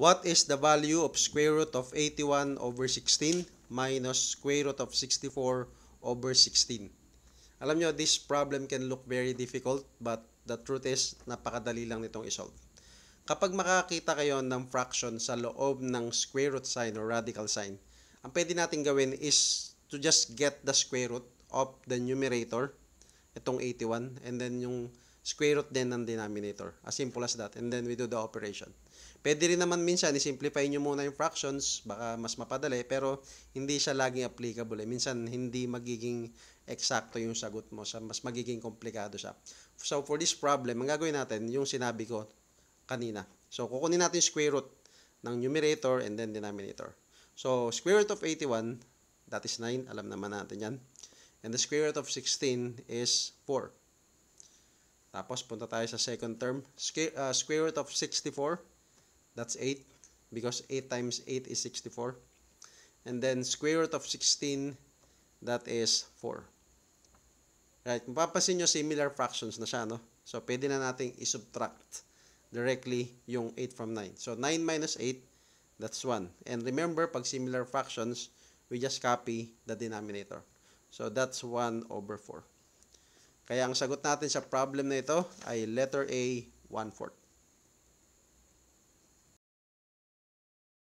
What is the value of square root of 81 over 16 minus square root of 64 over 16? Alam nyo, this problem can look very difficult but the truth is, napakadali lang nitong isolve. Kapag makakita kayo ng fraction sa loob ng square root sign or radical sign, ang pwede natin gawin is to just get the square root of the numerator, itong 81, and then yung square root din ng denominator. As simple as that. And then we do the operation. Pwede rin naman minsan, isimplify nyo muna yung fractions, baka mas mapadali, pero hindi siya laging applicable. Eh. Minsan, hindi magiging eksakto yung sagot mo. Sa, mas magiging komplikado siya. So, for this problem, ang gagawin natin, yung sinabi ko kanina. So, kukunin natin yung square root ng numerator and then denominator. So, square root of 81, that is 9, alam naman natin yan. And the square root of 16 is 4. Tapos punta tayo sa second term. Square, uh, square root of 64. That's 8. Because 8 times 8 is 64. And then square root of 16. That is 4. Right. Mapapansin nyo similar fractions na siya. No? So pwede na nating isubtract directly yung 8 from 9. So 9 minus 8. That's 1. And remember, pag similar fractions, we just copy the denominator. So that's 1 over 4. Kaya ang sagot natin sa problem na ito ay letter A, 1 fourth.